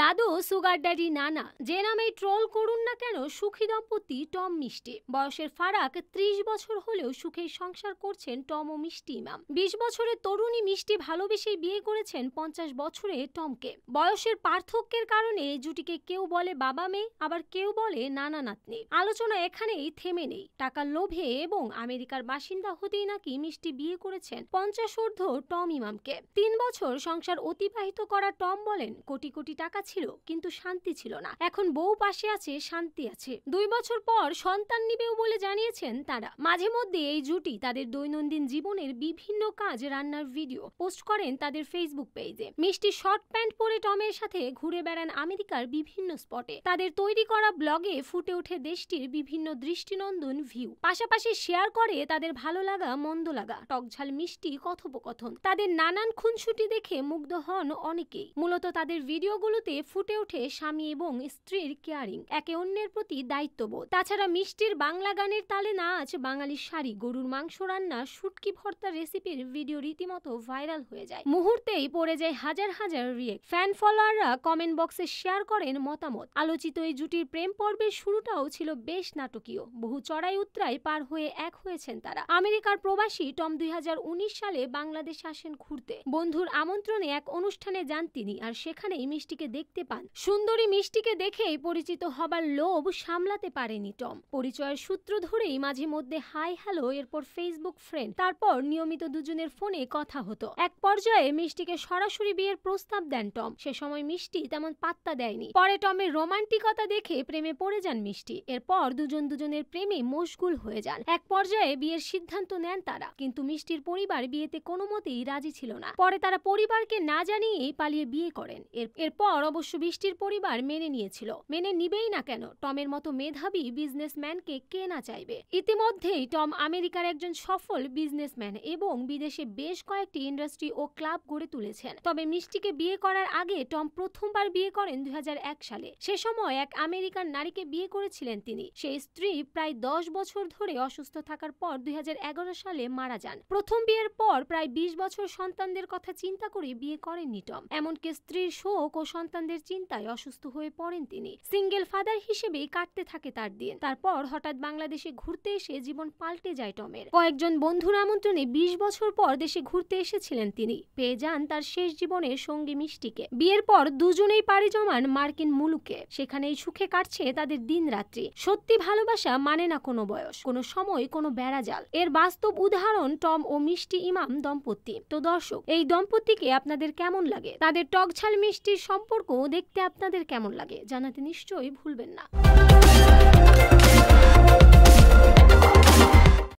দাদু sugar daddy নানা যে নামেই ট্রোল করুন না কেন সুখী দম্পতি টম মিষ্টি বয়সের ফারাক ত্রিশ বছর হলেও সুখের সংসার করছেন টম ও মিষ্টি ইমাম বিশ বছরের তরুণী মিষ্টি ভালোবেসে বিয়ে করেছেন পঞ্চাশ বছরে টমকে বয়সের পার্থক্যের কারণে এই জুটিকে কেউ বলে বাবা মেয়ে আবার কেউ বলে নানা নাতনি আলোচনা এখানেই থেমে নেই টাকার লোভে এবং আমেরিকার বাসিন্দা হতেই নাকি মিষ্টি বিয়ে করেছেন পঞ্চাশ ঊর্ধ্ব টম ইমামকে তিন বছর সংসার অতিবাহিত করা টম বলেন কোটি কোটি টাকা ছিল কিন্তু শান্তি ছিল না এখন বউ পাশে আছে শান্তি আছে দুই বছর পর সন্তান নিবেও বলে জানিয়েছেন তারা মাঝে মধ্যে এই জুটি তাদের দৈনন্দিন জীবনের বিভিন্ন কাজ রান্নার ভিডিও পোস্ট করেন তাদের ফেসবুক পেজে মিষ্টি শর্ট প্যান্ট পরে টমের সাথে ঘুরে বেড়ান আমেরিকার বিভিন্ন স্পটে তাদের তৈরি করা ব্লগে ফুটে ওঠে দেশটির বিভিন্ন দৃষ্টিনন্দন ভিউ পাশাপাশি শেয়ার করে তাদের ভালো লাগা মন্দ লাগা টকঝাল মিষ্টি কথোপকথন তাদের নানান খুনসুটি দেখে মুগ্ধ হন অনেকেই মূলত তাদের ভিডিওগুলোতে ফুটে ওঠে স্বামী এবং স্ত্রীর কেয়ারিং একে অন্যের প্রতি দায়িত্ববোধ তাছাড়া মিষ্টির বাংলা গানের তালে নাচ বাঙালির শাড়ি গরুর মাংস রান্না শুটকি ভর্তা রেসিপির ভিডিও রীতিমতো ভাইরাল হয়ে যায় মুহূর্তেই পড়ে যায় হাজার হাজার রিয়েক্ট ফ্যান ফলোয়াররা কমেন্ট বক্সে শেয়ার করেন মতামত আলোচিত এই জুটির প্রেম পর্বের শুরুটাও ছিল বেশ নাটকীয় বহু চড়াই উত্তরায় পার হয়ে এক হয়েছেন তারা আমেরিকার প্রবাসী টম দুই সালে বাংলাদেশ আসেন ঘুরতে বন্ধুর আমন্ত্রণে এক অনুষ্ঠানে যান তিনি আর সেখানেই মিষ্টিকে দেখতে দেখতে পান সুন্দরী মিষ্টিকে দেখেই পরিচিত হবার লোভ সামলাতে পারেনি টম পরিচয়ের সূত্র ধরেই মাঝে মধ্যে হাই হ্যালো এরপর ফেসবুক ফ্রেন্ড তারপর নিয়মিত দুজনের ফোনে কথা হতো এক পর্যায়ে মিষ্টিকে সরাসরি বিয়ের প্রস্তাব দেন টম সে সময় মিষ্টি তেমন পাত্তা দেয়নি পরে টমের রোমান্টিকতা দেখে প্রেমে পড়ে যান মিষ্টি এরপর দুজন দুজনের প্রেমে মশগুল হয়ে যান এক পর্যায়ে বিয়ের সিদ্ধান্ত নেন তারা কিন্তু মিষ্টির পরিবার বিয়েতে কোনো মতেই রাজি ছিল না পরে তারা পরিবারকে না জানিয়েই পালিয়ে বিয়ে করেন এরপর অবশ্য বৃষ্টির পরিবার মেনে নিয়েছিল মেনে নিবেই না কেন টমের মতো মেধাবী বিজনেসম্যানকে কে না চাইবে ইতিমধ্যেই টম আমেরিকার একজন সফল বিজনেসম্যান এবং বিদেশে বেশ কয়েকটি ইন্ডাস্ট্রি ও ক্লাব গড়ে তুলেছেন তবে মিষ্টিকে বিয়ে করার আগে টম প্রথমবার বিয়ে করেন দুই সালে সে সময় এক আমেরিকান নারীকে বিয়ে করেছিলেন তিনি সেই স্ত্রী প্রায় দশ বছর ধরে অসুস্থ থাকার পর দুই সালে মারা যান প্রথম বিয়ের পর প্রায় বিশ বছর সন্তানদের কথা চিন্তা করে বিয়ে করেননি টম এমনকি স্ত্রীর শোক ও সন্তান সন্তানদের চিন্তায় অসুস্থ হয়ে পড়েন তিনি সিঙ্গেল ফাদার হিসেবেই কাটতে থাকে তার দিন তারপর হঠাৎ বাংলাদেশে ঘুরতে এসে জীবন পাল্টে যায় টমের কয়েকজন বন্ধুর আমন্ত্রণে বিশ বছর পর দেশে ঘুরতে এসেছিলেন তিনি পেয়ে যান তার শেষ জীবনের সঙ্গী মিষ্টিকে বিয়ের পর দুজনেই পাড়ি জমান মার্কিন মুলুকে সেখানেই সুখে কাটছে তাদের দিন রাত্রি সত্যি ভালোবাসা মানে না কোনো বয়স কোনো সময় কোনো বেড়াজাল এর বাস্তব উদাহরণ টম ও মিষ্টি ইমাম দম্পতি তো দর্শক এই দম্পতিকে আপনাদের কেমন লাগে তাদের টকঝাল মিষ্টির সম্পর্ক গল্প দেখতে আপনাদের কেমন লাগে জানাতে নিশ্চয়ই ভুলবেন না